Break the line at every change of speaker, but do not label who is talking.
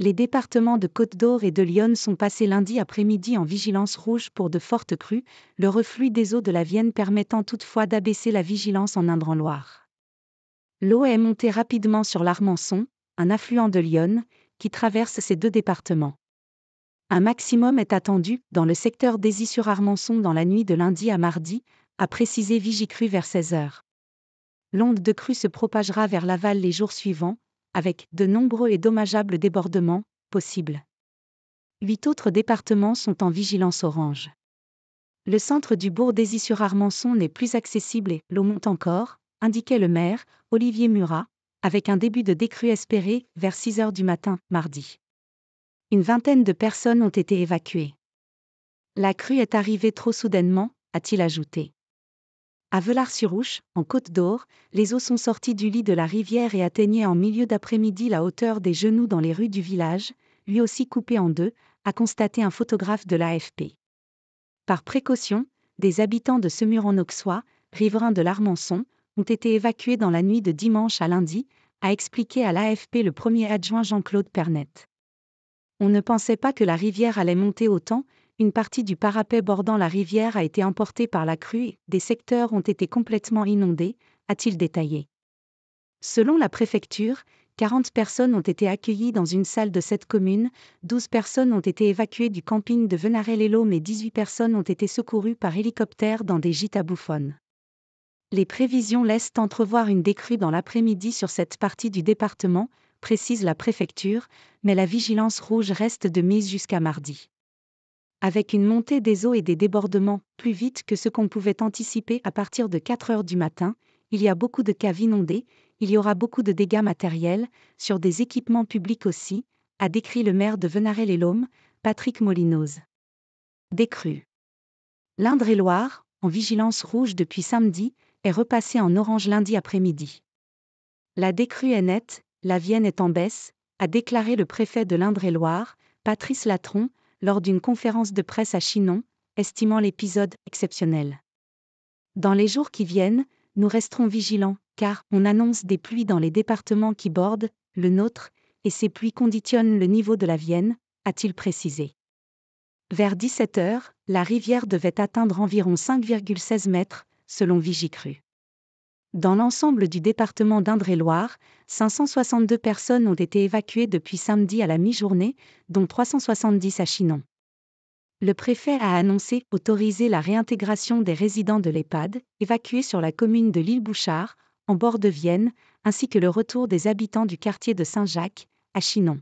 les départements de Côte-d'Or et de Lyon sont passés lundi après-midi en vigilance rouge pour de fortes crues, le reflux des eaux de la Vienne permettant toutefois d'abaisser la vigilance en Indre-en-Loire. L'eau est montée rapidement sur l'Armançon, un affluent de Lyon, qui traverse ces deux départements. Un maximum est attendu dans le secteur d'Aisy-sur-Armançon dans la nuit de lundi à mardi, a précisé Vigicru vers 16h. L'onde de crue se propagera vers Laval les jours suivants, avec de nombreux et dommageables débordements possibles. Huit autres départements sont en vigilance orange. Le centre du bourg d'Aisy-sur-Armançon n'est plus accessible et l'eau monte encore, indiquait le maire, Olivier Murat, avec un début de décrue espéré vers 6 heures du matin, mardi. Une vingtaine de personnes ont été évacuées. La crue est arrivée trop soudainement, a-t-il ajouté. À Velars-sur-Ouche, en Côte d'Or, les eaux sont sorties du lit de la rivière et atteignaient en milieu d'après-midi la hauteur des genoux dans les rues du village, lui aussi coupé en deux, a constaté un photographe de l'AFP. Par précaution, des habitants de Semur-en-Auxois, riverains de l'Armançon, ont été évacués dans la nuit de dimanche à lundi, a expliqué à l'AFP le premier adjoint Jean-Claude Pernet. On ne pensait pas que la rivière allait monter autant, une partie du parapet bordant la rivière a été emportée par la crue des secteurs ont été complètement inondés, a-t-il détaillé. Selon la préfecture, 40 personnes ont été accueillies dans une salle de cette commune, 12 personnes ont été évacuées du camping de Venarello et 18 personnes ont été secourues par hélicoptère dans des gîtes à bouffonnes. Les prévisions laissent entrevoir une décrue dans l'après-midi sur cette partie du département, précise la préfecture, mais la vigilance rouge reste de mise jusqu'à mardi avec une montée des eaux et des débordements plus vite que ce qu'on pouvait anticiper à partir de 4 heures du matin, il y a beaucoup de caves inondées, il y aura beaucoup de dégâts matériels, sur des équipements publics aussi, a décrit le maire de Venarel-et-Laume, Patrick Molinoz. Décru. L'Indre-et-Loire, en vigilance rouge depuis samedi, est repassée en orange lundi après-midi. La décrue est nette, la Vienne est en baisse, a déclaré le préfet de l'Indre-et-Loire, Patrice Latron, lors d'une conférence de presse à Chinon, estimant l'épisode exceptionnel. Dans les jours qui viennent, nous resterons vigilants, car on annonce des pluies dans les départements qui bordent, le nôtre, et ces pluies conditionnent le niveau de la Vienne, a-t-il précisé. Vers 17 heures, la rivière devait atteindre environ 5,16 mètres, selon Vigicru. Dans l'ensemble du département d'Indre-et-Loire, 562 personnes ont été évacuées depuis samedi à la mi-journée, dont 370 à Chinon. Le préfet a annoncé autoriser la réintégration des résidents de l'EHPAD, évacués sur la commune de l'île Bouchard, en bord de Vienne, ainsi que le retour des habitants du quartier de Saint-Jacques, à Chinon.